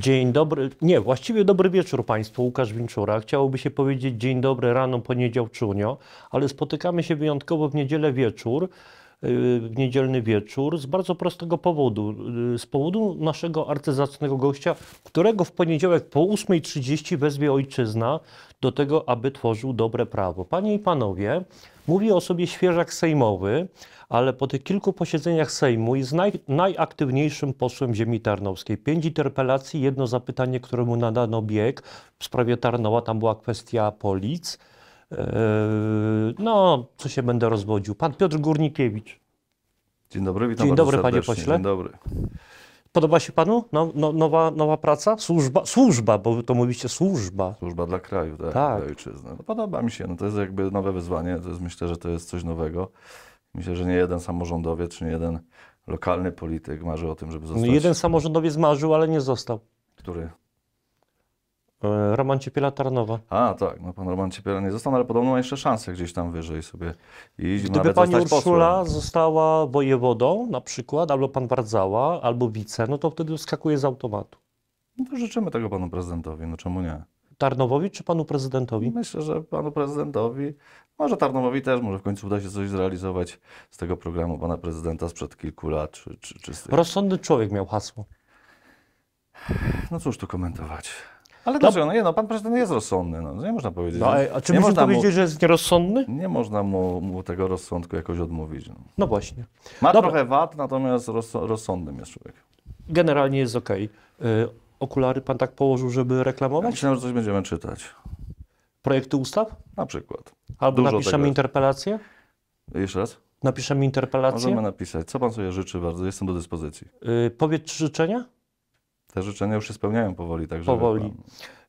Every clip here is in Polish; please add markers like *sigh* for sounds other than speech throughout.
Dzień dobry, nie, właściwie dobry wieczór Państwu, Łukasz Winczura. Chciałoby się powiedzieć dzień dobry rano, poniedział, czunio, ale spotykamy się wyjątkowo w niedzielę wieczór, y, w niedzielny wieczór z bardzo prostego powodu, y, z powodu naszego artyzacnego gościa, którego w poniedziałek po 8.30 wezwie ojczyzna do tego, aby tworzył dobre prawo. Panie i Panowie, mówię o sobie świeżak sejmowy, ale po tych kilku posiedzeniach Sejmu jest naj, najaktywniejszym posłem ziemi tarnowskiej. Pięć interpelacji, jedno zapytanie, któremu nadano bieg w sprawie Tarnowa, tam była kwestia Polic. Eee, no, co się będę rozwodził. Pan Piotr Górnikiewicz. Dzień dobry, witam Dzień dobry, panie pośle. Dzień dobry. Podoba się panu no, no, nowa, nowa praca? Służba, służba, bo to mówicie służba. Służba dla kraju, tak, tak. dla ojczyzny. No, podoba mi się, no, to jest jakby nowe wyzwanie, to jest, myślę, że to jest coś nowego. Myślę, że nie jeden samorządowiec, czy nie jeden lokalny polityk marzy o tym, żeby no, zostać. No jeden samorządowiec marzył, ale nie został. Który? E, Roman Ciepiela Tarnowa. A, tak, no pan Roman Ciepiela nie został, no, ale podobno ma jeszcze szansę gdzieś tam wyżej sobie iść. Gdyby pani Urszula posłem. została wojewodą na przykład, albo pan Bardzała, albo wice, no to wtedy skakuje z automatu. No to życzymy tego panu prezydentowi, no czemu nie? Tarnowowi czy panu prezydentowi? Myślę, że panu prezydentowi. Może Tarnowowi też, może w końcu uda się coś zrealizować z tego programu pana prezydenta sprzed kilku lat. Czy, czy, czy tych... Rozsądny człowiek miał hasło. No cóż tu komentować. Ale no, dlaczego? No, nie, no, pan prezydent jest rozsądny, no, no nie można powiedzieć. No, a czy nie można powiedzieć, mu, że jest nierozsądny? Nie można mu, mu tego rozsądku jakoś odmówić. No, no właśnie. Ma Dobra. trochę wad, natomiast rozsądnym jest człowiek. Generalnie jest okej. Okay. Y okulary pan tak położył, żeby reklamować? Ja myślałem, że coś będziemy czytać. Projekty ustaw? Na przykład. Albo Dużo napiszemy interpelację? Jeszcze raz? Napiszemy interpelację? Możemy napisać. Co pan sobie życzy bardzo? Jestem do dyspozycji. Yy, powiedz trzy życzenia? Te życzenia już się spełniają powoli, także. Powoli. Pan... Tak,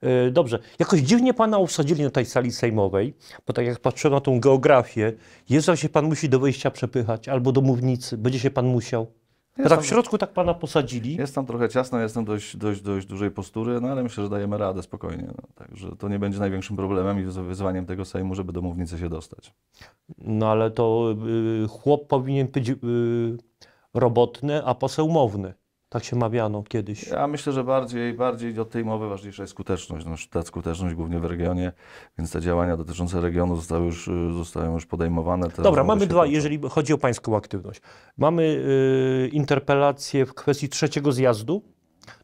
no. y, dobrze. Jakoś dziwnie pana usadzili na tej sali sejmowej, bo tak jak patrzę na tą geografię, jeżdżał się pan musi do wejścia przepychać albo do mównicy, będzie się pan musiał. Jest tak tam, w środku tak pana posadzili. Jest tam trochę ciasno, jestem dość, dość, dość dużej postury, no ale myślę, że dajemy radę spokojnie. No, także to nie będzie największym problemem i wyzwaniem tego Sejmu, żeby do mównicy się dostać. No ale to y, y chłop powinien być y, robotny, a poseł mowny. Tak się mawiano kiedyś. Ja myślę, że bardziej, bardziej od tej mowy ważniejsza jest skuteczność. No, ta skuteczność głównie w regionie, więc te działania dotyczące regionu zostały już, zostały już podejmowane. Te Dobra, mamy dwa, jeżeli chodzi o Pańską aktywność. Mamy y, interpelację w kwestii trzeciego zjazdu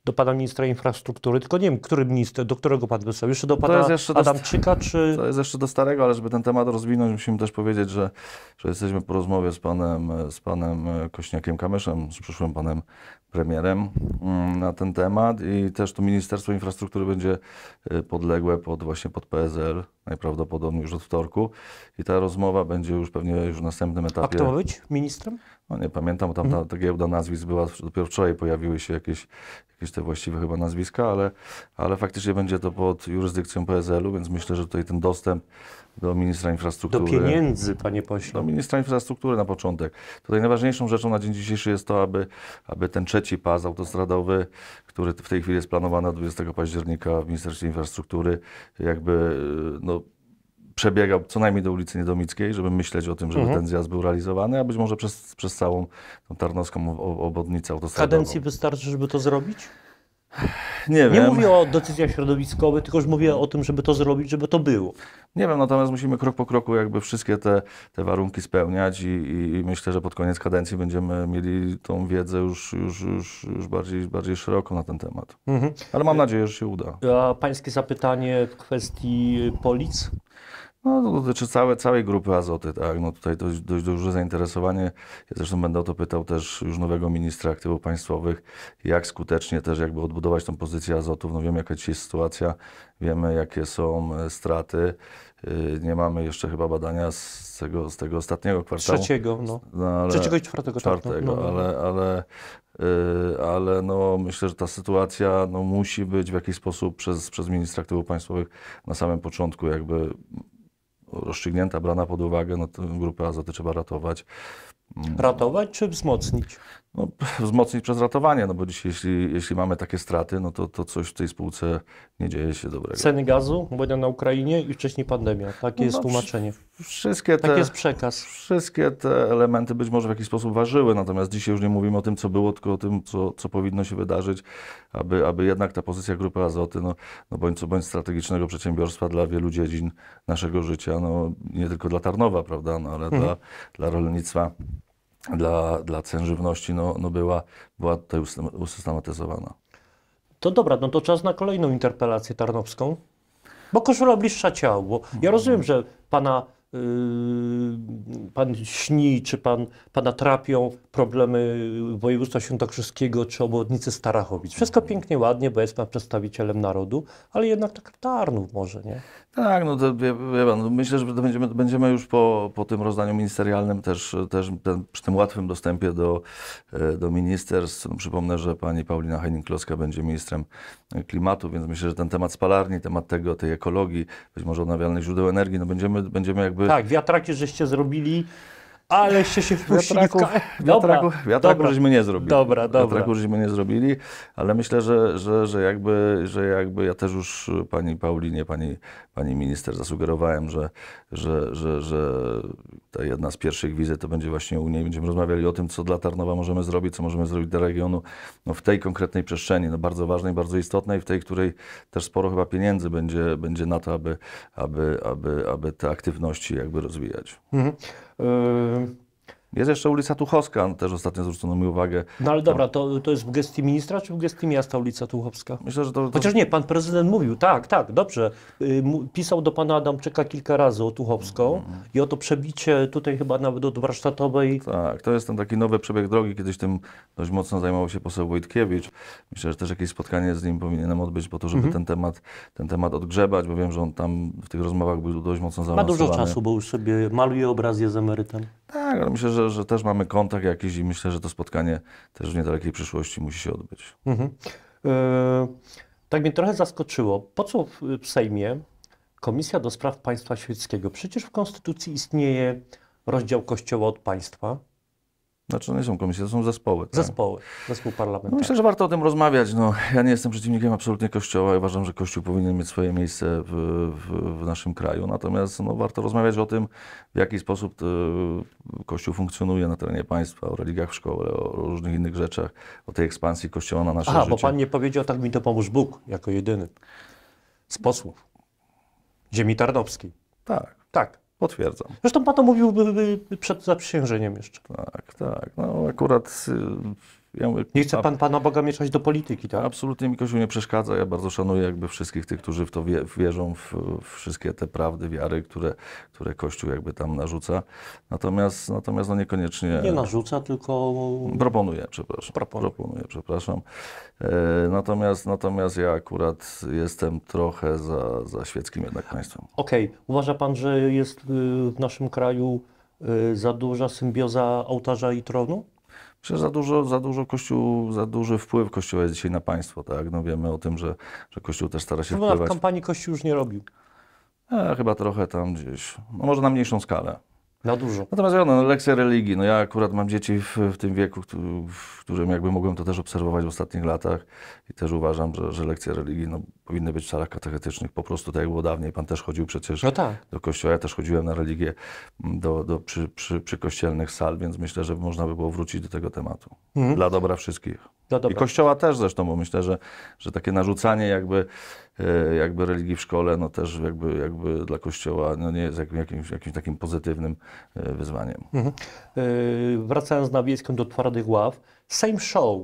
do pana ministra infrastruktury, tylko nie wiem, który minister, do którego pan wysłał? Jeszcze do pana jeszcze Adamczyka, do, czy... To jest jeszcze do starego, ale żeby ten temat rozwinąć, musimy też powiedzieć, że, że jesteśmy po rozmowie z panem, z panem Kośniakiem-Kamyszem, z przyszłym panem premierem mm, na ten temat i też to Ministerstwo Infrastruktury będzie y, podległe pod właśnie pod PSL, najprawdopodobniej już od wtorku i ta rozmowa będzie już pewnie już w następnym etapie. A kto ma być ministrem? no nie pamiętam, tam mhm. ta, ta giełda nazwisk była, dopiero wczoraj pojawiły się jakieś, jakieś te właściwe chyba nazwiska, ale, ale faktycznie będzie to pod jurysdykcją PSL-u, więc myślę, że tutaj ten dostęp do ministra infrastruktury. Do pieniędzy, panie pośle. Do ministra infrastruktury na początek. Tutaj najważniejszą rzeczą na dzień dzisiejszy jest to, aby, aby ten trzeci pas autostradowy, który w tej chwili jest planowany od 20 października w Ministerstwie Infrastruktury, jakby no, przebiegał co najmniej do ulicy Niedomickiej, żeby myśleć o tym, żeby mhm. ten zjazd był realizowany, a być może przez, przez całą tą tarnowską obwodnicę autostradową. Kadencji wystarczy, żeby to zrobić? Nie, wiem. nie mówię o decyzjach środowiskowych, tylko już mówię o tym, żeby to zrobić, żeby to było. Nie wiem, natomiast musimy krok po kroku jakby wszystkie te, te warunki spełniać i, i myślę, że pod koniec kadencji będziemy mieli tą wiedzę już, już, już, już bardziej, bardziej szeroką na ten temat. Mhm. Ale mam nadzieję, że się uda. A pańskie zapytanie w kwestii Polic? No, to dotyczy znaczy całe, całej grupy azoty, tak. No, tutaj dość, dość duże zainteresowanie. Ja zresztą będę o to pytał też już nowego ministra aktywów państwowych, jak skutecznie też jakby odbudować tą pozycję azotów. No wiemy, jaka dzisiaj jest sytuacja, wiemy, jakie są e, straty. Y, nie mamy jeszcze chyba badania z tego, z tego ostatniego kwartału. Trzeciego, no. no ale, Trzeciego i czwartego. Tak, no. Czwartego, tak, no, ale, ale, y, ale no, myślę, że ta sytuacja no, musi być w jakiś sposób przez, przez ministra aktywów państwowych na samym początku jakby rozstrzygnięta, brana pod uwagę, no to grupę Azoty trzeba ratować. Mm. Ratować czy wzmocnić? no, *laughs* wzmocnić przez ratowanie, no bo dzisiaj, jeśli, jeśli mamy takie straty, no to, to coś w tej spółce nie dzieje się dobrego. Ceny gazu, wojna na Ukrainie i wcześniej pandemia. Takie no, jest tłumaczenie. Wszystkie te, Taki jest przekaz. Wszystkie te elementy być może w jakiś sposób ważyły, natomiast dzisiaj już nie mówimy o tym, co było, tylko o tym, co, co powinno się wydarzyć, aby, aby jednak ta pozycja Grupy Azoty, no, no bądź co bądź strategicznego przedsiębiorstwa dla wielu dziedzin naszego życia, no nie tylko dla Tarnowa, prawda, no ale mhm. dla, dla rolnictwa dla, dla cen żywności no, no była, była tutaj usystematyzowana. To dobra, no to czas na kolejną interpelację tarnowską. Bo koszula bliższa Bo Ja rozumiem, że pana, yy, pan śni, czy pan, pana trapią problemy województwa świętokrzyskiego, czy obwodnicy Starachowic. Wszystko pięknie, ładnie, bo jest pan przedstawicielem narodu, ale jednak tak Tarnów może, nie? Tak, no to wie, wie pan, no myślę, że będziemy, będziemy już po, po tym rozdaniu ministerialnym też, też ten, przy tym łatwym dostępie do, e, do ministerstw. No przypomnę, że pani Paulina Henning-Kloska będzie ministrem klimatu, więc myślę, że ten temat spalarni, temat tego, tej ekologii, być może odnawialnych źródeł energii, no będziemy, będziemy jakby... Tak, wiatraki żeście zrobili ale się się wpuścili. *laughs* Wiatraków, Dobra, wiatraku dobra, żeśmy nie zrobili. Dobra, dobra. Wiatraku żeśmy nie zrobili, ale myślę, że, że, że, jakby, że jakby ja też już pani Paulinie, pani, pani minister zasugerowałem, że, że, że, że ta jedna z pierwszych wizyt to będzie właśnie u niej. Będziemy rozmawiali o tym, co dla Tarnowa możemy zrobić, co możemy zrobić dla regionu no w tej konkretnej przestrzeni, no bardzo ważnej, bardzo istotnej, w tej, której też sporo chyba pieniędzy będzie, będzie na to, aby, aby, aby, aby te aktywności jakby rozwijać. Mhm. Euh, Jest jeszcze ulica Tuchowska, też ostatnio zwrócono mi uwagę. No ale dobra, to, to jest w gestii ministra, czy w gestii miasta ulica Tuchowska? Myślę, że to, to... Chociaż nie, pan prezydent mówił, tak, tak, dobrze. Y, pisał do pana Adamczyka kilka razy o Tuchowską mm, mm. i o to przebicie tutaj chyba nawet od warsztatowej. Tak, to jest ten taki nowy przebieg drogi, kiedyś tym dość mocno zajmował się poseł Wojtkiewicz. Myślę, że też jakieś spotkanie z nim powinienem odbyć po to, żeby mm -hmm. ten, temat, ten temat odgrzebać, bo wiem, że on tam w tych rozmowach był dość mocno zaawansowany. Ma dużo czasu, bo już sobie maluje obrazy z emerytem. Tak, ale myślę, że, że też mamy kontakt jakiś i myślę, że to spotkanie też w niedalekiej przyszłości musi się odbyć. Mhm. Yy, tak mnie trochę zaskoczyło. Po co y, w Sejmie Komisja do Spraw Państwa Świeckiego? Przecież w Konstytucji istnieje rozdział Kościoła od państwa. Znaczy, no nie są komisje, to są zespoły. Tak? Zespoły, zespół parlamentarny. No myślę, że warto o tym rozmawiać. No, ja nie jestem przeciwnikiem absolutnie Kościoła. uważam, że Kościół powinien mieć swoje miejsce w, w, w naszym kraju. Natomiast no, warto rozmawiać o tym, w jaki sposób e, Kościół funkcjonuje na terenie państwa, o religiach w szkole, o różnych innych rzeczach, o tej ekspansji Kościoła na nasze Aha, życie. bo pan nie powiedział, tak mi to pomóż Bóg, jako jedyny z posłów ziemi tarnowskiej. Tak. Tak. Potwierdzam. Zresztą pan to mówił przed zaprzysiężeniem jeszcze. Tak, tak. No akurat y, ja mówię, nie chce pan Pana Boga mieszać do polityki, tak? Absolutnie mi Kościół nie przeszkadza. Ja bardzo szanuję jakby wszystkich tych, którzy w to wierzą, w, wszystkie te prawdy, wiary, które, które Kościół jakby tam narzuca. Natomiast, natomiast no niekoniecznie... Nie narzuca, tylko... Proponuje, przepraszam. Proponuje, proponuje przepraszam. E, natomiast, natomiast ja akurat jestem trochę za, za świeckim jednak państwem. Okej. Okay. Uważa Pan, że jest y, w naszym kraju y, za duża symbioza ołtarza i tronu? Że za dużo, za dużo Kościół, za duży wpływ Kościoła jest dzisiaj na państwo, tak? No wiemy o tym, że, że Kościół też stara się no, wpływać. w kampanii Kościół już nie robił. E, chyba trochę tam gdzieś, no może na mniejszą skalę. Na dużo. Natomiast ja, no, lekcja religii. No ja akurat mam dzieci w, w tym wieku, w którym jakby mogłem to też obserwować w ostatnich latach i też uważam, że, że lekcje religii no, powinny być w salach katechetycznych. Po prostu tak jak było dawniej. Pan też chodził przecież no tak. do kościoła. Ja też chodziłem na religię mm, do, do przy, przy, przy, kościelnych sal, więc myślę, że można by było wrócić do tego tematu. Mhm. Dla dobra wszystkich. Dla dobra. I kościoła też zresztą, bo myślę, że, że takie narzucanie jakby E, jakby religii w szkole, no też jakby, jakby dla Kościoła no nie jest jakimś, jakimś takim pozytywnym e, wyzwaniem. Mhm. E, wracając na wiejską do twardych ław, same show,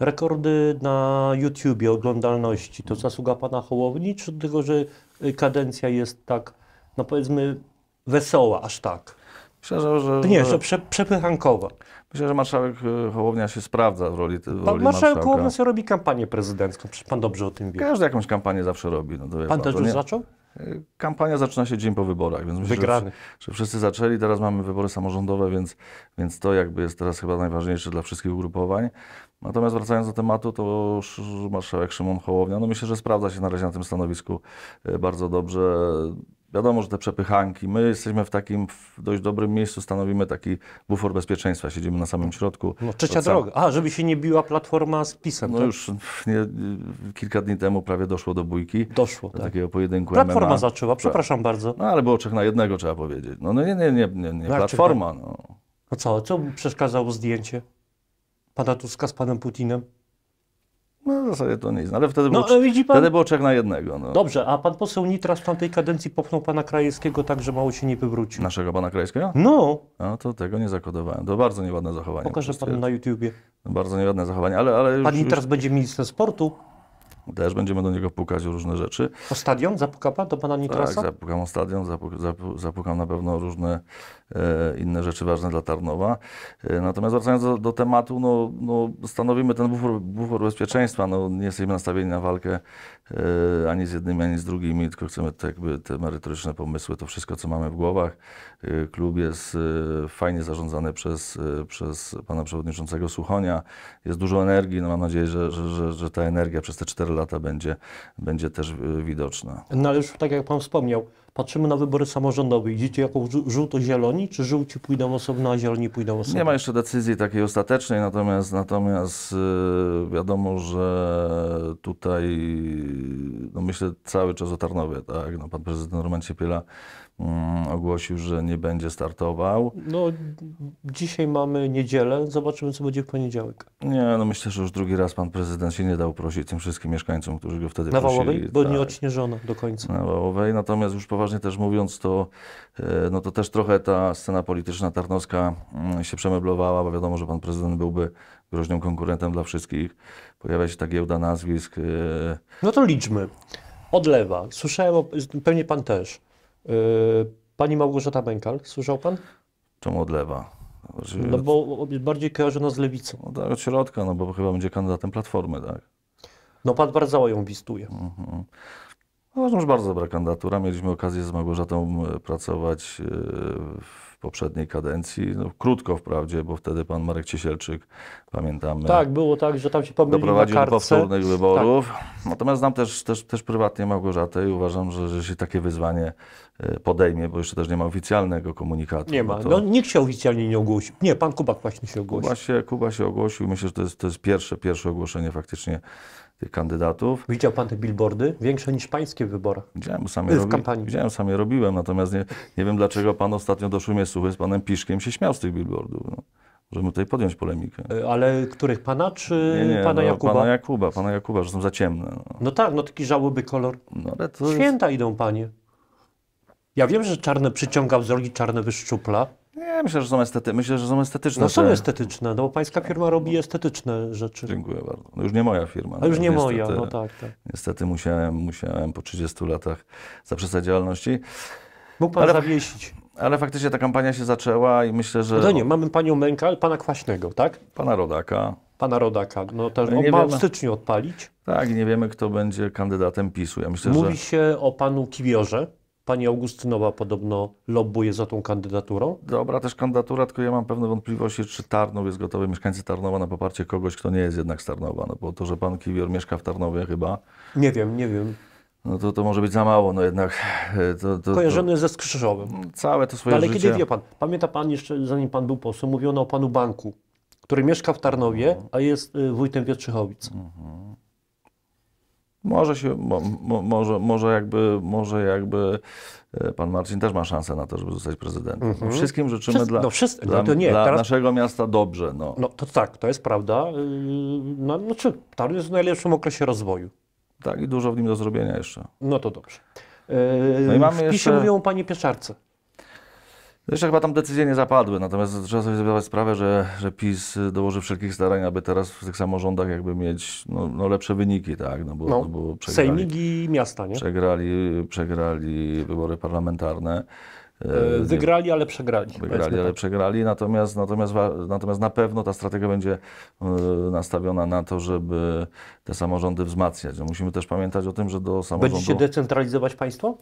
rekordy na YouTubie oglądalności, to zasługa Pana Hołowni, czy tego, że kadencja jest tak, no powiedzmy, wesoła aż tak? Myślę, że, że, nie, że prze, przepychankowa. Myślę, że marszałek e, Hołownia się sprawdza w roli, w roli Pan marszałek Hołownia sobie robi kampanię prezydencką, przecież Pan dobrze o tym wie. Każdy jakąś kampanię zawsze robi. No pan, pan też już nie... zaczął? E, kampania zaczyna się dzień po wyborach, więc myślę, że, że, wszyscy zaczęli. Teraz mamy wybory samorządowe, więc, więc to jakby jest teraz chyba najważniejsze dla wszystkich ugrupowań. Natomiast wracając do tematu, to marszałek Szymon Hołownia, no myślę, że sprawdza się na razie na tym stanowisku e, bardzo dobrze wiadomo, że te przepychanki, my jesteśmy w takim w dość dobrym miejscu, stanowimy taki bufor bezpieczeństwa, siedzimy na samym środku. No trzecia droga, a żeby się nie biła platforma z pisem. No tak? już nie, y, kilka dni temu prawie doszło do bójki. Doszło, tak. Takiego pojedynku Platforma MMA. zaczęła, przepraszam pra... bardzo. No ale było trzech na jednego, trzeba powiedzieć. No, no nie, nie, nie, nie, nie. Platforma. No. no co, co przeszkadzało zdjęcie pana Tuska z panem Putinem? No w zasadzie to nic, no, ale wtedy, no, było, pan... wtedy było trzech na jednego. No. Dobrze, a pan poseł Nitras w tamtej kadencji popchnął pana Krajewskiego tak, że mało się nie wywrócił. Naszego pana Krajewskiego? No. No to tego nie zakodowałem. To bardzo nieładne zachowanie. Pokażę panu na YouTubie. No, bardzo nieładne zachowanie, ale... ale już, pan Nitras już... będzie ministrem sportu. Też będziemy do niego pukać różne rzeczy. O stadion? Zapuka pan do pana tak, Nitrasa? Tak, zapukam o stadion, zapukam na pewno różne E, inne rzeczy ważne dla Tarnowa. E, natomiast wracając do, do tematu, no, no, stanowimy ten bufor, bufor bezpieczeństwa. No, nie jesteśmy nastawieni na walkę e, ani z jednymi, ani z drugimi, tylko chcemy te, jakby, te merytoryczne pomysły, to wszystko, co mamy w głowach. Klub jest fajnie zarządzany przez, przez pana przewodniczącego Słuchonia. Jest dużo energii. No, mam nadzieję, że, że, że, że ta energia przez te cztery lata będzie, będzie też widoczna. No ale już tak jak pan wspomniał, patrzymy na wybory samorządowe. Idziecie jako żółto-zieloni, czy żółci pójdą osobno, a zieloni pójdą osobno? Nie ma jeszcze decyzji takiej ostatecznej, natomiast, natomiast y, wiadomo, że tutaj no myślę cały czas o Tarnowie. Tak? No, pan prezydent Roman Ciepiela Mm, ogłosił, że nie będzie startował. No, dzisiaj mamy niedzielę, zobaczymy, co będzie w poniedziałek. Nie, no myślę, że już drugi raz pan prezydent się nie dał prosić tym wszystkim mieszkańcom, którzy go wtedy Na Wałowej? Prosili. Bo tak. nie odśnieżono do końca. Na Wałowej, natomiast już poważnie też mówiąc, to, e, no to też trochę ta scena polityczna tarnowska mm, się przemeblowała, bo wiadomo, że pan prezydent byłby groźnym konkurentem dla wszystkich. Pojawia się ta giełda nazwisk. E, no to liczmy. Od lewa. Słyszałem, o, pewnie pan też E, pani Małgorzata Bękal, słyszał Pan? Czemu od lewa? Znaczy, no bo bardziej kojarzona z lewicą. No tak, od środka, no bo chyba będzie kandydatem Platformy, tak? No pan Barzała ją listuje. Mhm. Uważam, no, że bardzo dobra kandydatura. Mieliśmy okazję z Małgorzatą e, pracować e, w poprzedniej kadencji, no, krótko wprawdzie, bo wtedy pan Marek Ciesielczyk, pamiętamy... Tak, było tak, że tam się pomylił Doprowadził do powtórnych tak. wyborów. Tak. Natomiast znam też, też, też prywatnie Małgorzatę i uważam, że, że się takie wyzwanie e, podejmie, bo jeszcze też nie ma oficjalnego komunikatu. Nie no ma, to... no, nikt się oficjalnie nie ogłosił. Nie, pan Kubak właśnie się ogłosił. Kuba się, Kuba się ogłosił. Myślę, że to jest, to jest pierwsze, pierwsze ogłoszenie faktycznie tych kandydatów. Widział Pan te billboardy? Większe niż pańskie w wyborach. Widziałem, sam je, w robi... kampanii. Widziałem, sam je robiłem, natomiast nie, nie wiem dlaczego Pan ostatnio doszły mnie słuchy z Panem Piszkiem się śmiał z tych billboardów. No. Możemy tutaj podjąć polemikę. Y, ale których pana czy nie, nie, pana no, Jakuba? Pana Jakuba, pana Jakuba, że są za ciemne. No, no tak, no taki żałoby kolor. No, ale to Święta jest... idą panie. Ja wiem, że czarne przyciąga z i czarne wyszczupla, nie, myślę, że są, estety... myślę, że są estetyczne. No są te... estetyczne, no bo pańska firma robi estetyczne rzeczy. Dziękuję bardzo. No już nie moja firma. A już no, nie niestety, moja, no tak, tak. Niestety musiałem, musiałem po 30 latach zaprzestać działalności. Mógł pan ale, zawiesić. Ale faktycznie ta kampania się zaczęła i myślę, że... No nie, mamy panią ale pana Kwaśnego, tak? Pana Rodaka. Pana Rodaka, no też no, ma w styczniu odpalić. Tak, nie wiemy, kto będzie kandydatem PiSu. Ja myślę, Mówi że... się o panu Kiwiorze. Pani Augustynowa podobno lobbuje za tą kandydaturą? Dobra, też kandydatura, tylko ja mam pewne wątpliwości, czy Tarnów jest gotowy, mieszkańcy Tarnowa, na poparcie kogoś, kto nie jest jednak z Tarnowa. No bo to, że pan Kiwior mieszka w Tarnowie chyba. Nie wiem, nie wiem. No to, to może być za mało, no jednak. E, to, to, Kojarzony ze Skrzyżowym. Mm, całe to swoje Ale no życie. Ale kiedy wie pan? Pamięta pan jeszcze, zanim pan był posłem, mówiono o panu banku, który mieszka w Tarnowie, mhm. a jest e, wójtem Wietrzychowic. Mhm. Może się, mo, mo, może, może jakby, może jakby e, pan Marcin też ma szansę na to, żeby zostać prezydentem. Mm -hmm. no, mhm. wszystkim życzymy dla, no, wszyscy, no dla, nie, dla teraz... naszego miasta dobrze. No. no to tak, to jest prawda. Yy, no, znaczy, Tarnów jest w najlepszym okresie rozwoju. Tak i dużo w nim do zrobienia jeszcze. No to dobrze. Yy, no i mamy yy, w jeszcze... mówią o pani pieczarce. Jeszcze chyba tam decyzje nie zapadły, natomiast trzeba sobie zdawać sprawę, że, że PiS dołoży wszelkich starań, aby teraz w tych samorządach jakby mieć no, no lepsze wyniki, tak? No bo, no, no bo przegrali, sejmigi miasta, nie? Przegrali, przegrali wybory parlamentarne. E, wygrali, ale przegrali. Wygrali, ale tak. przegrali. Natomiast, natomiast, natomiast na pewno ta strategia będzie e, nastawiona na to, żeby te samorządy wzmacniać. No, musimy też pamiętać o tym, że do samorządu... Będziecie decentralizować państwo?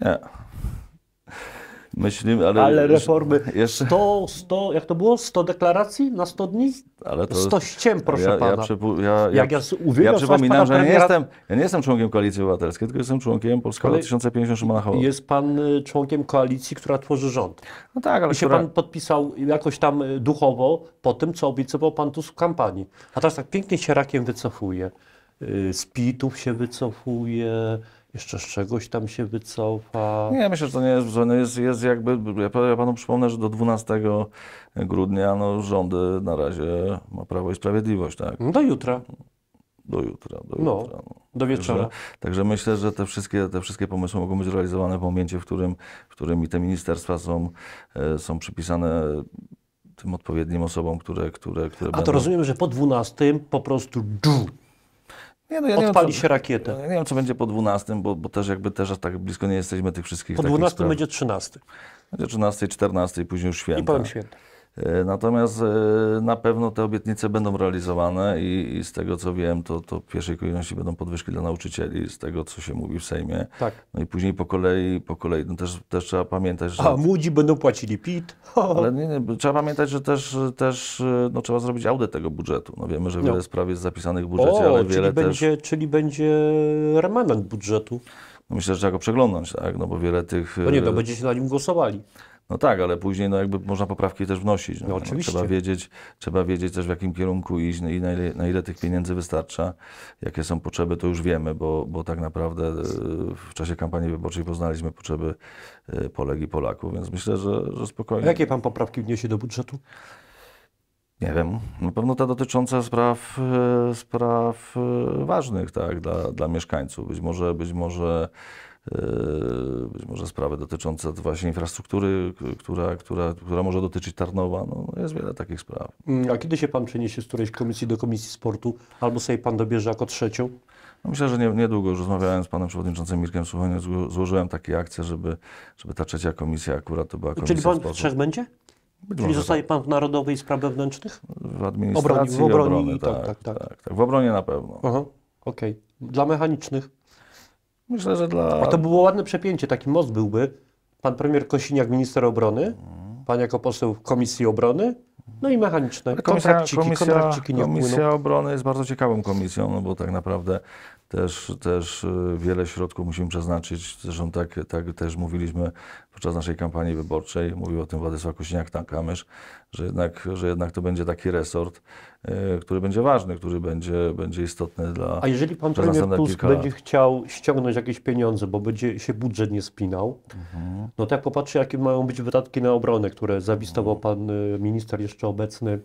Nie myślimy, ale... Ale reformy, jeszcze... 100, 100, jak to było? 100 deklaracji na 100 dni? Ale to... 100 ściem, proszę ja, pana. Ja, przypu... ja, jak ja, ja przypominam, że ja nie, jestem, ja nie jestem członkiem Koalicji Obywatelskiej, tylko jestem członkiem Polska ale 2050 Szymona Jest pan y, członkiem koalicji, która tworzy rząd. No tak, ale... I się która... pan podpisał jakoś tam y, duchowo po tym, co obiecywał pan tu w kampanii. A teraz tak pięknie się rakiem wycofuje. Y, z pitów się wycofuje, jeszcze z czegoś tam się wycofa? Nie, myślę, że to nie jest no Jest, jest jakby, ja panu przypomnę, że do 12 grudnia no, rządy na razie ma Prawo i Sprawiedliwość. Tak? No, do jutra. Do jutra, do no, jutra. No. Do wieczora. Także, także, myślę, że te wszystkie, te wszystkie pomysły mogą być realizowane w momencie, w którym, w którym i te ministerstwa są, e, są przypisane tym odpowiednim osobom, które, które, które A to rozumiem, że po 12 po prostu nie, no ja odpali wiem, co, się rakietę. No, nie wiem, co będzie po 12, bo, bo też jakby też tak blisko nie jesteśmy tych wszystkich Po 12 spraw. będzie 13. Będzie 13, 14 później już święta. I potem święta. E, natomiast e, na pewno te obietnice będą realizowane i, i, z tego co wiem, to, to w pierwszej kolejności będą podwyżki dla nauczycieli, z tego co się mówi w Sejmie. Tak. No i później po kolei, po kolei no też, też trzeba pamiętać, że... A młodzi będą płacili PIT. *laughs* Ale nie, nie, trzeba pamiętać, że też, też e, no, trzeba zrobić audyt tego budżetu. No wiemy, że wiele no. spraw jest zapisanych w budżecie, o, ale wiele czyli będzie, też... Czyli będzie remanent budżetu. No myślę, że trzeba go przeglądnąć, tak? No bo wiele tych... No nie, to będziecie na nim głosowali. No tak, ale później no jakby można poprawki też wnosić. No, no, no oczywiście. No, trzeba, wiedzieć, trzeba wiedzieć też w jakim kierunku iść no i na ile, na ile, tych pieniędzy wystarcza. Jakie są potrzeby, to już wiemy, bo, bo tak naprawdę e, w czasie kampanii wyborczej poznaliśmy potrzeby e, Polek i Polaków, więc myślę, że, że spokojnie. A jakie pan poprawki wniesie do budżetu? Nie wiem, na pewno ta dotycząca spraw, e, spraw ważnych tak, dla, dla mieszkańców. Być może, być może być może sprawy dotyczące właśnie infrastruktury, która, która, która może dotyczyć Tarnowa. No, jest wiele takich spraw. A kiedy się Pan przeniesie z którejś komisji do komisji sportu, albo sobie Pan dobierze jako trzecią? No myślę, że nie, niedługo już rozmawiałem z panem przewodniczącym Mirkiem Suchoniem, złożyłem takie akcje, żeby, żeby ta trzecia komisja akurat to była komisja Czyli pan sportu. trzech będzie? Być Czyli zostaje tak. pan w Narodowej Spraw Wewnętrznych? W administracji, obroni, w obronie, tak, tak, tak, tak, W obronie na pewno. Aha, okej. Okay. Dla mechanicznych? Myślę, że dla... A to było ładne przepięcie, taki most byłby. Pan premier Kosiniak, minister obrony, pan jako poseł Komisji Obrony, no i mechaniczne. Komisja, komisja, nie Komisja Obrony jest bardzo ciekawą komisją, no bo tak naprawdę też, też y, wiele środków musimy przeznaczyć. Zresztą tak, tak też mówiliśmy podczas naszej kampanii wyborczej, mówił o tym Władysław Kosiniak-Kamysz, że jednak, że jednak to będzie taki resort, e, który będzie ważny, który będzie, będzie istotny dla A jeżeli pan premier Tusk będzie chciał ściągnąć jakieś pieniądze, bo będzie się budżet nie spinał, mhm. no tak popatrzy, jakie mają być wydatki na obronę, które zawistował mhm. pan e, minister jeszcze obecny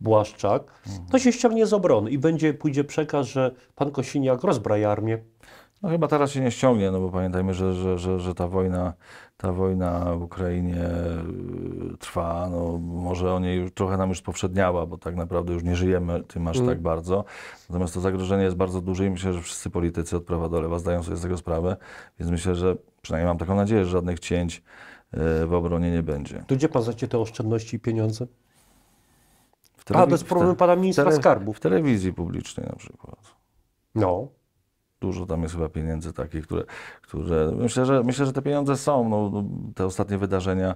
Błaszczak, to mhm. się ściągnie z obrony i będzie, pójdzie przekaz, że pan Kosiniak rozbraja armię, no chyba teraz się nie ściągnie, no bo pamiętajmy, że, że, że, że ta wojna ta wojna w Ukrainie y, trwa, no może o niej już, trochę nam już powszedniała, bo tak naprawdę już nie żyjemy tym aż tak mm. tak bardzo. Natomiast to zagrożenie jest bardzo duże i myślę, że wszyscy politycy od prawa do lewa zdają sobie z tego sprawę, więc myślę, że przynajmniej mam taką nadzieję, że żadnych cięć y, w obronie nie będzie. Tu gdzie pan zacie te oszczędności i pieniądze? W A, bez problemu pana ministra w skarbu. W telewizji publicznej na przykład. No dużo tam jest chyba pieniędzy takich, które, które myślę, że, myślę, że te pieniądze są. No, no, te ostatnie wydarzenia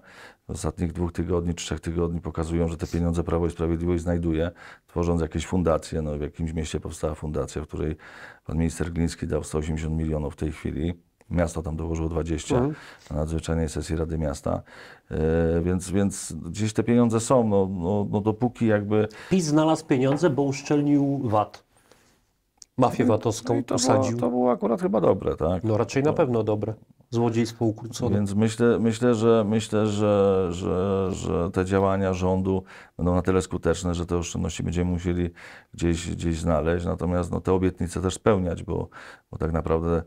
ostatnich dwóch tygodni, trzech tygodni pokazują, że te pieniądze Prawo i Sprawiedliwość znajduje, tworząc jakieś fundacje. No, w jakimś mieście powstała fundacja, w której pan minister Gliński dał 180 milionów w tej chwili. Miasto tam dołożyło 20 mhm. na nadzwyczajnej sesji Rady Miasta. E, więc, więc gdzieś te pieniądze są, no, no, no dopóki jakby... PiS znalazł pieniądze, bo uszczelnił VAT mafię no VAT-owską no to osadził. Było, to było akurat chyba dobre, tak? No raczej na pewno dobre. Złodziejstwo ukrócone. Więc myślę, myślę, że, myślę że, że, że te działania rządu będą na tyle skuteczne, że te oszczędności będziemy musieli gdzieś, gdzieś znaleźć. Natomiast no, te obietnice też spełniać, bo, bo tak naprawdę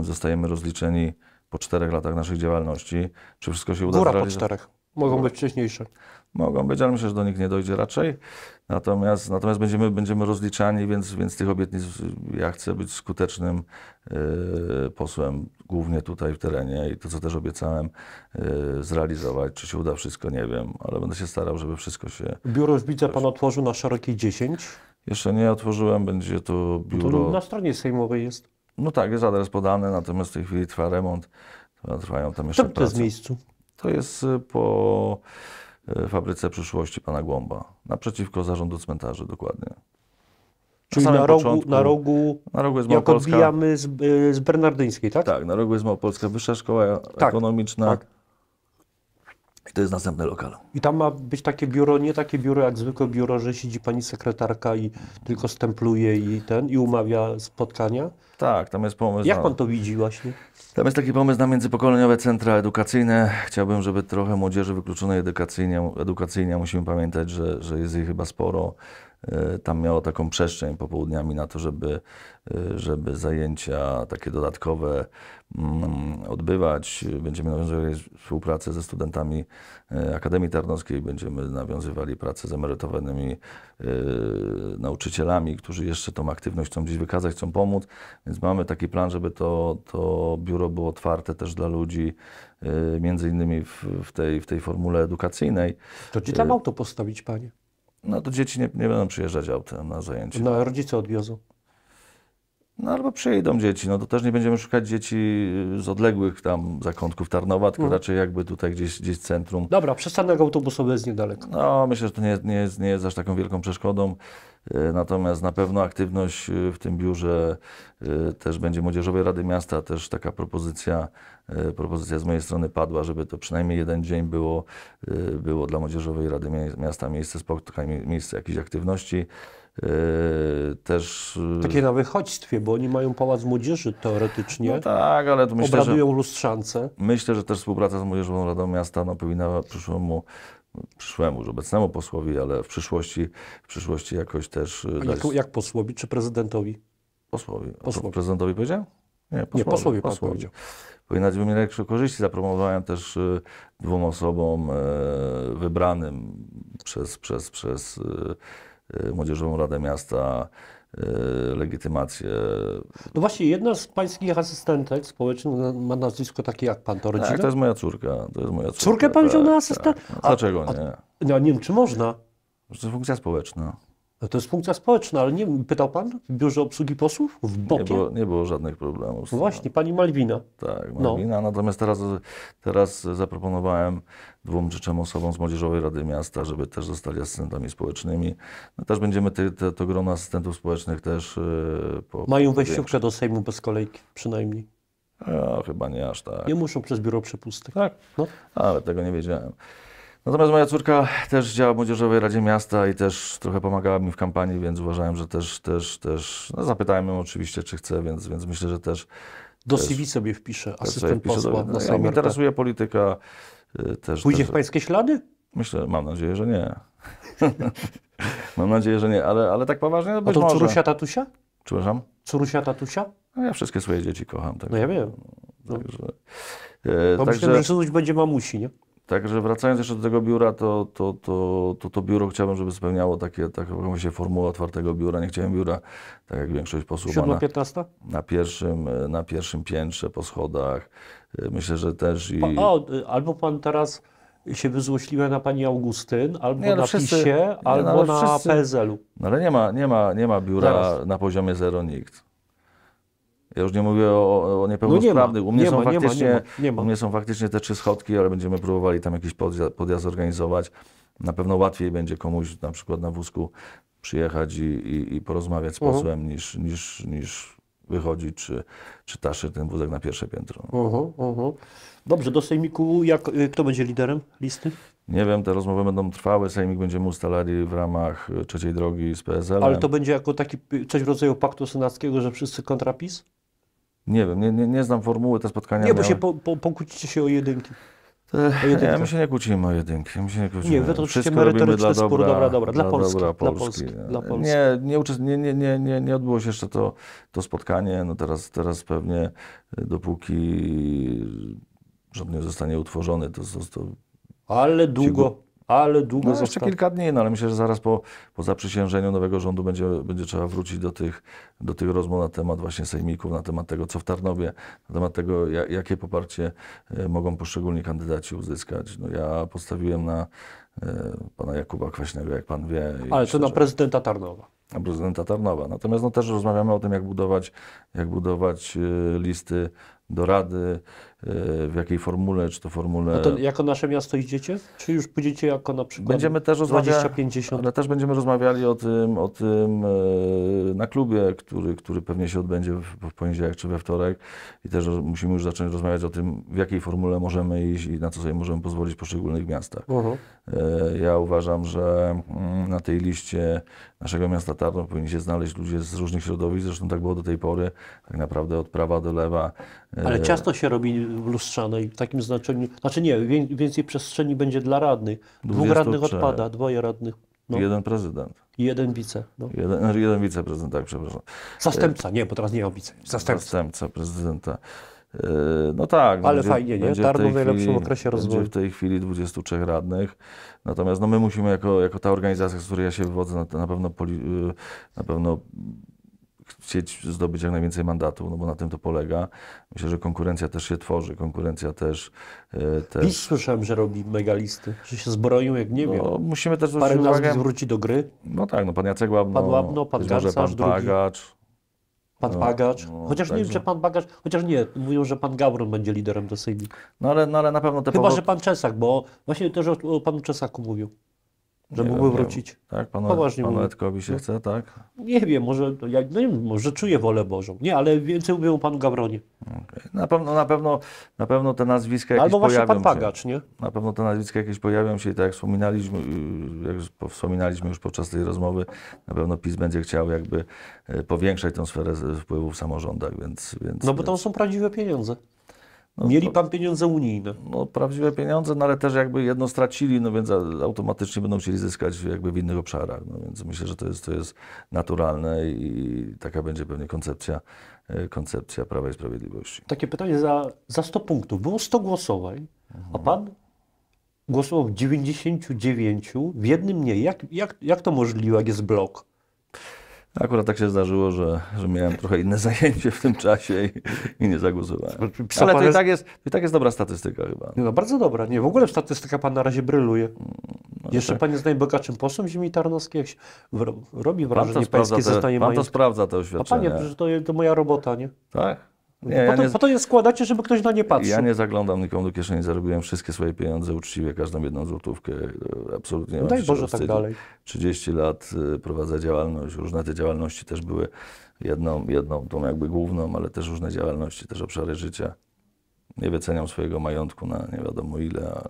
zostajemy rozliczeni po czterech latach naszej działalności. Czy wszystko się uda Góra po czterech. Mogą być wcześniejsze. Mogą być, ale myślę, że do nich nie dojdzie raczej. Natomiast, natomiast będziemy, będziemy rozliczani, więc, więc tych obietnic ja chcę być skutecznym yy, posłem, głównie tutaj w terenie i to, co też obiecałem, yy, zrealizować. Czy się uda wszystko, nie wiem, ale będę się starał, żeby wszystko się. Biuro widzę Pan otworzył na szerokiej 10? Jeszcze nie otworzyłem, będzie to no biuro. to no, na stronie Sejmowej jest. No tak, jest adres podany, natomiast w tej chwili trwa remont. Trwają tam jeszcze. Czym to jest miejscu? To jest y, po y, fabryce przyszłości pana Głąba, naprzeciwko zarządu cmentarzy dokładnie. Czyli na, na rogu, początku, na rogu, na rogu jest Małopolska, jak odbijamy z, y, z Bernardyńskiej, tak? Tak, na rogu jest Małopolska Wyższa Szkoła tak, Ekonomiczna. Tak. I to jest następny lokal. I tam ma być takie biuro, nie takie biuro jak zwykłe biuro, że siedzi pani sekretarka i tylko stempluje i ten, i umawia spotkania? Tak, tam jest pomysł. Jak pan to widzi właśnie? Tam jest taki pomysł na międzypokoleniowe centra edukacyjne. Chciałbym, żeby trochę młodzieży wykluczonej edukacyjnie, edukacyjnie musimy pamiętać, że, że jest jej chyba sporo. E, tam miało taką przestrzeń popołudniami na to, żeby, e, żeby zajęcia takie dodatkowe mm, odbywać. Będziemy nawiązywali współpracę ze studentami e, Akademii Tarnowskiej, będziemy nawiązywali pracę z emerytowanymi nauczycielami, którzy jeszcze tą aktywność chcą gdzieś wykazać, chcą pomóc. Więc mamy taki plan, żeby to, to biuro było otwarte też dla ludzi, między innymi w, w tej, w tej formule edukacyjnej. To gdzie tam auto postawić, panie? no to dzieci nie, nie będą przyjeżdżać autem na zajęcia. No a rodzice odwiozą? No albo przyjdą dzieci, no to też nie będziemy szukać dzieci y, z odległych tam zakątków Tarnowa, tylko mhm. raczej jakby tutaj gdzieś, gdzieś centrum. Dobra, przystanek autobusowy jest niedaleko. No myślę, że to nie, nie, jest, nie jest aż taką wielką przeszkodą. Y, natomiast na pewno aktywność y, w tym biurze też będzie Młodzieżowej Rady Miasta, też taka propozycja, propozycja z mojej strony padła, żeby to przynajmniej jeden dzień było, było dla Młodzieżowej Rady Miasta miejsce spotkań, miejsce jakiejś aktywności. Yy, też... Yy, Takie na wychodźstwie, bo oni mają Pałac Młodzieży teoretycznie. No tak, ale to myślę, Obradują że, lustrzance. Myślę, że też współpraca z Młodzieżową Radą Miasta no, powinna przyszłemu przyszłemu, już obecnemu posłowi, ale w przyszłości, w przyszłości jakoś też... Yy, A jak, dać... jak posłowi czy prezydentowi? Posłowi. posłowi. Prezydentowi powiedział? Nie, posłowie. Nie, posłowie. posłowi. powiedział. Powinna być większe korzyści. Zapromowałem też dwóm osobom wybranym przez, przez, przez Y, Młodzieżową Radę Miasta, y, legitymację. No właśnie, jedna z pańskich asystentek społecznych ma nazwisko takie jak pan, to rodzina? Tak, to jest moja córka. To jest moja córka. Córkę pan tak, wziął na asystent? Tak. dlaczego a, nie? no, nie wiem, czy można. To jest funkcja społeczna. No to jest funkcja społeczna, ale nie pytał pan w biurze obsługi posłów? W BOP-ie? Nie było, nie było żadnych problemów. No właśnie, pani Malwina. Tak, no. Malwina. No. Natomiast teraz, teraz zaproponowałem dwóm czy trzem osobom z Młodzieżowej Rady Miasta, żeby też zostali asystentami społecznymi. No, też będziemy te, te, to grono asystentów społecznych też... Yy, po, Mają wejściówkę do Sejmu bez kolejki przynajmniej. No, chyba nie aż tak. Nie muszą przez biuro przepustek. Tak, no. ale tego nie wiedziałem. Natomiast moja córka też działa w Młodzieżowej Radzie Miasta i też trochę pomagała mi w kampanii, więc uważałem, że też, też, też, no zapytałem ją oczywiście, czy chce, więc, więc myślę, że też... Do też, CV sobie wpiszę, asystent posła do, no, na ja mnie interesuje polityka y, też... Pójdzie też, w pańskie ślady? Myślę, mam nadzieję, że nie. *laughs* mam nadzieję, że nie, ale, ale tak poważnie, no być A to może. córusia tatusia? Przepraszam? Córusia tatusia? No ja wszystkie swoje dzieci kocham. Tak. No ja wiem. Także, no. e, Bo także... myślę, że będzie mamusi, nie? Także wracając jeszcze do tego biura, to to, to, to, to biuro chciałbym, żeby spełniało takie, taką się formułę otwartego biura. Nie chciałem biura, tak jak większość posłów 7, na, na, pierwszym, e, na pierwszym piętrze, po schodach. E, myślę, że też i... O, albo pan teraz się wyzłośliłem na pani Augustyn, albo nie, no na wszyscy, PiSie, nie, no albo na wszyscy... PSL-u. No ale nie ma, nie ma, nie ma biura Zaraz. na poziomie zero nikt. Ja już nie mówię o, o no niepełnosprawnych. No nie u, mnie są faktycznie, te trzy schodki, ale będziemy próbowali tam jakiś podjazd, podjazd zorganizować. Na pewno łatwiej będzie komuś na przykład na wózku przyjechać i, i, i porozmawiać z mhm. posłem uh-huh. niż, niż, niż czy, czy taszy ten wózek na pierwsze piętro. Uh-huh, uh-huh. Dobrze, do Sejmiku, jak, y, kto będzie liderem listy? Nie wiem, te rozmowy będą trwałe. Sejmik będziemy ustalali w ramach y, trzeciej drogi z PSL. Ale to będzie jako taki y, coś w rodzaju paktu senackiego, że wszyscy kontrapis? Nie wiem, nie, nie, nie znam formuły te spotkania. Nie, miały. bo się po, po, pokłócicie się o jedynki. O Nie, my się nie kłócimy o jedynki. My się nie, kłócimy. nie wy to wszystko merytoryczny dla spór, dobra, dobra, dobra, dla, dla Polski, dobra Polski. Dla Polski, dla Polski. Nie, nie, uczest... nie, nie, nie, nie, nie odbyło się jeszcze to, to spotkanie. No teraz, teraz pewnie e, dopóki rząd nie zostanie utworzony, to, to, to ale długo ale długo. No, jeszcze kilka dni, no ale myślę, że zaraz po, po zaprzysiężeniu nowego rządu będzie, będzie trzeba wrócić do tych, do tych rozmów na temat właśnie sejmików, na temat tego, co w Tarnowie, na temat tego, jak, jakie poparcie e, mogą poszczególni kandydaci uzyskać. No, ja postawiłem na e, pana Jakuba Kwaśnego, jak pan wie. Ale myślę, to na prezydenta Tarnowa Na prezydenta Tarnowa. Natomiast no, też rozmawiamy o tym, jak budować, jak budować e, listy do Rady, w jakiej formule, czy to formule... No jako nasze miasto idziecie? Czy już pójdziecie jako na przykład będziemy też 20, 50? Ale też będziemy rozmawiali o tym, o tym e, na klubie, który, który pewnie się odbędzie w poniedziałek czy we wtorek i też musimy już zacząć rozmawiać o tym, w jakiej formule możemy iść i na co sobie możemy pozwolić w poszczególnych miastach. Uh mhm. -huh. E, ja uważam, że mm, na tej liście naszego miasta Tarno powinni się znaleźć ludzie z różnych środowisk, zresztą tak było do tej pory, tak naprawdę od prawa do lewa. E, Ale ciasto się robi lustrzanej w takim znaczeniu, znaczy nie, więcej przestrzeni będzie dla radnych. Dwóch radnych odpada, dwoje radnych. No. Jeden prezydent. Jeden wice. No. Jeden, znaczy jeden wiceprezydent, tak, przepraszam. Zastępca, nie, bo teraz nie ma wice. Zastępca. Zastępca prezydenta. Yy, no tak. No Ale będzie, fajnie, nie? Tarnów w najlepszym okresie rozwoju. w tej chwili 23 radnych. Natomiast no, my musimy, jako, jako ta organizacja, z której ja się wywodzę, na, na pewno, poli, yy, na pewno chcieć zdobyć jak najwięcej mandatu, no bo na tym to polega. Myślę, że konkurencja też się tworzy, konkurencja też... E, też... PiS słyszałem, że robi megalisty, że się zbroją jak nie no, wiem. No, musimy też Parę nazw uwagę... wróci do gry. No tak, no pan Jacek Łabno, pan, Łabno, pan Garcarz, pan drugi. Pagacz. Pan Bagacz. No, no, chociaż no, nie tak wiem, że pan Bagacz. Chociaż nie, mówią, że pan Gawron będzie liderem do Sejmu. No ale, no, ale na pewno te Chyba, że pan Czesak, bo właśnie też o panu Czesaku mówił. Że mógłby wrócić. Tak, panu, Poważnie panu Edkowi się no. chce, tak? Nie wiem, może, ja, no nie, może czuję wolę Bożą. Nie, ale więcej mówię o panu Gawronie. Okay. Na, pewno, na, pewno, na pewno te nazwiska jakieś Albo właśnie pan Pagacz, się. nie? Na pewno te nazwiska jakieś pojawią się i tak jak wspominaliśmy, jak wspominaliśmy już podczas tej rozmowy, na pewno PiS będzie chciał jakby e, powiększać tą sferę wpływów w samorządach, więc... więc no bo tam są prawdziwe pieniądze. No, Mieli pan pieniądze unijne. No prawdziwe pieniądze, no ale też jakby jedno stracili, no więc automatycznie będą chcieli zyskać jakby w innych obszarach. No więc myślę, że to jest, to jest naturalne i taka będzie pewnie koncepcja, e, koncepcja Prawa i Sprawiedliwości. Takie pytanie za, za 100 punktów. Było 100 głosowań, mhm. a pan głosował 99, w jednym nie. Jak, jak, jak to możliwe, jak jest blok? Akurat tak się zdarzyło, że, że miałem trochę inne *laughs* zajęcie w tym czasie i, i nie zagłosowałem. Ale to i, tak jest, to i tak jest dobra statystyka chyba. no bardzo dobra. Nie, w ogóle statystyka pan na razie bryluje. Mm, no, Jeszcze tak. pan jest najbogatszym posłem ziemi tarnowskiej. robi wrażenie pańskie zostanie Pan to sprawdza te oświadczenia. A panie, to, to moja robota, nie? Tak? Nie, po, to, nie, po to je składacie, żeby ktoś na nie patrzył. Ja nie zaglądam nikomu do kieszeni, zarobiłem wszystkie swoje pieniądze uczciwie, każdą jedną złotówkę. E, absolutnie. No daj Boże tak dalej. 30 lat e, prowadzę działalność, różne te działalności też były jedną, jedną tą jakby główną, ale też różne działalności, też obszary życia. Nie wyceniam swojego majątku na nie wiadomo ile,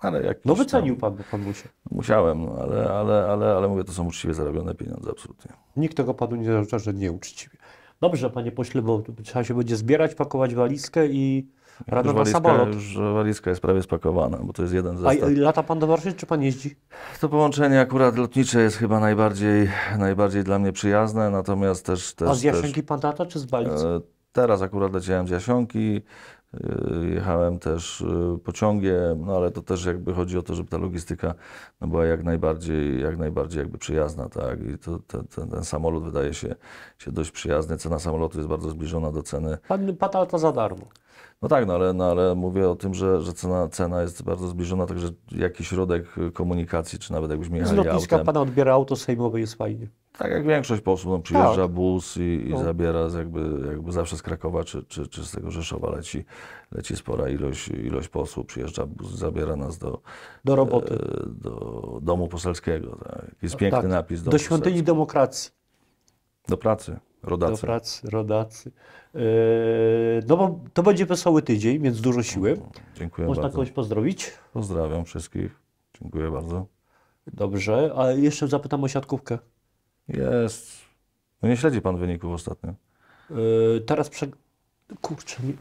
ale jak no wycenił tam, pan, pan musiał. Musiałem, ale, ale, ale, ale mówię, to są uczciwie zarobione pieniądze, absolutnie. Nikt tego panu nie zarzuca, że nie uczciwie. Dobrze, panie pośle, bo trzeba się będzie zbierać, pakować walizkę i radować na samolot. Już walizka jest prawie spakowana, bo to jest jeden zestaw. A lata pan do Warszawy, czy pan jeździ? To połączenie akurat lotnicze jest chyba najbardziej, najbardziej dla mnie przyjazne, natomiast też... też A z Jasionki też, pan lata, czy z Balic? E, teraz akurat leciałem z Jasionki, Y, jechałem też y, pociągiem, no ale to też jakby chodzi o to, żeby ta logistyka no, była jak najbardziej, jak najbardziej jakby przyjazna, tak? I to, ten, ten, ten samolot wydaje się, się dość przyjazny. Cena samolotu jest bardzo zbliżona do ceny. Pan, pan to za darmo. No tak, no ale, no ale mówię o tym, że, że cena, cena jest bardzo zbliżona, także jakiś środek y, komunikacji, czy nawet jakbyśmy jechali Z lotniska pana odbiera auto sejmowe, jest fajnie. Tak jak większość posłów, no, przyjeżdża tak. bus i, i no. zabiera z jakby, jakby zawsze z Krakowa czy, czy, czy z tego Rzeszowa leci, leci spora ilość, ilość posłów, przyjeżdża bus, zabiera nas do, do roboty, e, do domu poselskiego. Tak. Jest no piękny tak. napis. Do świątyni demokracji. Do pracy. Rodacy. Do pracy, rodacy. Yy, no bo to będzie wesoły tydzień, więc dużo siły. Mhm. Dziękuję Można bardzo. kogoś pozdrowić? Pozdrawiam wszystkich. Dziękuję bardzo. Dobrze, a jeszcze zapytam o siatkówkę. Jest. No nie śledzi pan wyników ostatnio. Yy, teraz prze... Kurczę, nie,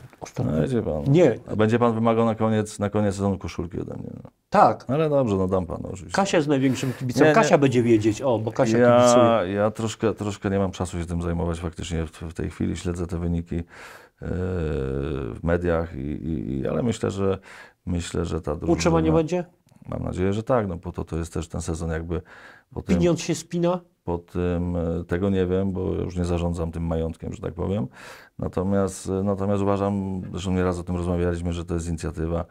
no, pan. Nie. A będzie pan wymagał na koniec, na koniec sezonu koszulki ode mnie. No. Tak. Ale dobrze, no dam panu oczywiście. Kasia jest największym kibicem. Nie, Kasia będzie wiedzieć, o, bo Kasia ja, kibicuje. Ja troszkę, troszkę nie mam czasu się tym zajmować faktycznie w, w tej chwili. Śledzę te wyniki yy, w mediach, i, i, ale myślę, że myślę, że ta drużyna... Utrzymanie będzie? Mam nadzieję, że tak, no bo to, to jest też ten sezon jakby... Potem... Pieniądz się spina? Po tym tego nie wiem, bo już nie zarządzam tym majątkiem, że tak powiem. Natomiast, natomiast uważam, zresztą nieraz o tym rozmawialiśmy, że to jest inicjatywa,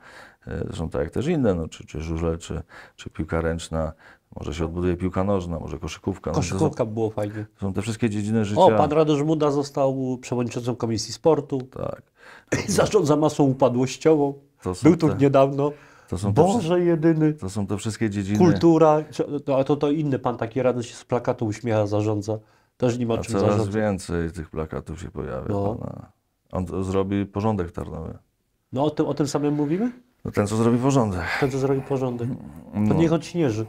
e, zresztą tak jak też inne, no, czy, czy żużle, czy, czy piłka ręczna, może się odbuduje piłka nożna, może koszykówka. No, koszykówka no, są, było fajnie. Są te wszystkie dziedziny życia. O, pan Radosz Muda został przewodniczącym Komisji Sportu. Tak. *laughs* Zarządza masą upadłościową. Był tu niedawno. To są Boże jedyny. To są to wszystkie dziedziny. Kultura, to, to, to inny pan taki rady się z plakatu uśmiecha, zarządza. Też nie ma A czym coraz zarządzać. więcej tych plakatów się pojawia. No. On zrobi porządek tarnowy. No o tym, o tym samym mówimy? No ten, co zrobi porządek. Ten, co zrobi porządek. To no. niech on śnieży.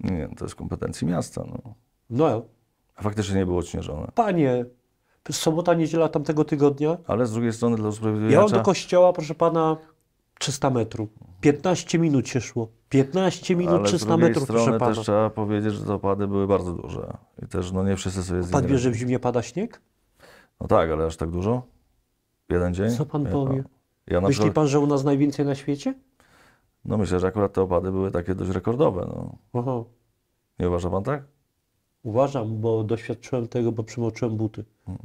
Nie, to jest kompetencji miasta. No. no. A faktycznie nie było śnieżone. Panie, sobota, niedziela tamtego tygodnia. Ale z drugiej strony dla usprawiedliwienia. Ja mam do kościoła, proszę pana, 300 metrów. 15 minut się szło. 15 minut, Ale 300 metrów, strony proszę pana. też trzeba powiedzieć, że te opady były bardzo duże. I też no nie wszyscy sobie Pan wie, że w zimie pada śnieg? No tak, ale aż tak dużo? Jeden dzień? Co pan powie? Tak. Ja Myśli przykład... pan, że u nas najwięcej na świecie? No myślę, że akurat te opady były takie dość rekordowe. No. Aha. Nie uważa pan tak? Uważam, bo doświadczyłem tego, bo przymoczyłem buty. Hmm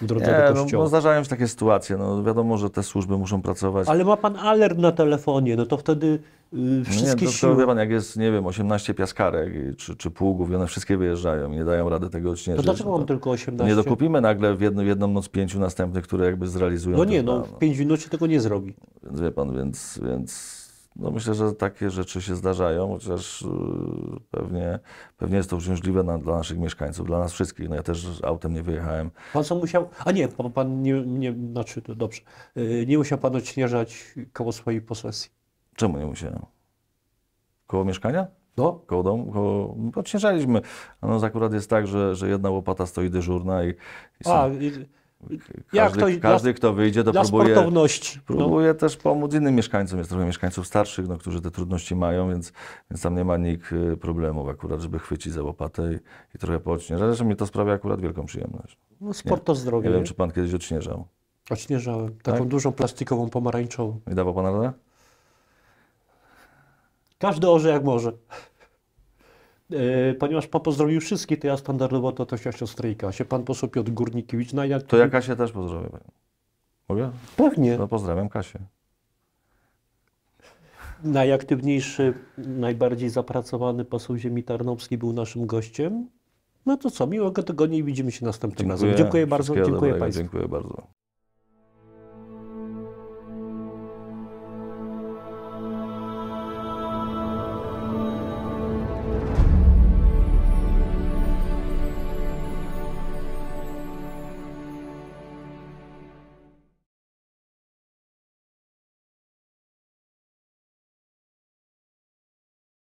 w drodze nie, do no, kościoła. No, no zdarzają się takie sytuacje. No, wiadomo, że te służby muszą pracować. Ale ma pan alert na telefonie, no to wtedy yy, wszystkie no nie, to, siły... pan, jak jest, nie wiem, 18 piaskarek i, czy, czy pługów i one wszystkie wyjeżdżają i nie dają rady tego odśnieżyć. No no to dlaczego mam tylko 18? Nie dokupimy nagle w jedną, jedną noc pięciu następnych, które jakby zrealizują No nie, plan, no w pięć minut się tego nie zrobi. Więc wie pan, więc... więc no myślę, że takie rzeczy się zdarzają, chociaż y, pewnie, pewnie jest to uciążliwe na, dla naszych mieszkańców, dla nas wszystkich. No ja też autem nie wyjechałem. Pan co musiał, a nie, pan, pan nie, nie, znaczy to dobrze, y, nie musiał pan odśnieżać koło swojej posesji. Czemu nie musiałem? Koło mieszkania? No. Koło domu, koło... odśnieżaliśmy. No, akurat jest tak, że, że jedna łopata stoi dyżurna i, i są... A, i... Każdy, ktoś, każdy kto wyjdzie, to próbuje, no. próbuje no. też pomóc innym mieszkańcom. Jest trochę mieszkańców starszych, no, którzy te trudności mają, więc, więc tam nie ma nikt y, problemów akurat, żeby chwycić za łopatę i, i trochę poodśnieżać. Zresztą mi to sprawia akurat wielką przyjemność. No, sport to zdrowie. Nie wiem, czy pan kiedyś odśnieżał. Odśnieżałem. Taką tak? dużą plastikową pomarańczową. I dawał pan radę? Każdy orze jak może. E, ponieważ pan pozdrowił wszystkich, to ja standardowo to Tosia Siostryjka, się pan poseł Piotr Górnikiewicz. No, ja... To ja Kasię też pozdrowię. Mogę? Pewnie. To no, pozdrawiam Kasię. Najaktywniejszy, najbardziej zapracowany poseł ziemi tarnowski był naszym gościem. No to co, miłego tygodnia i widzimy się następnym dziękuję. razem. Dziękuję bardzo, dziękuję dobrego, Państwu. Dziękuję bardzo.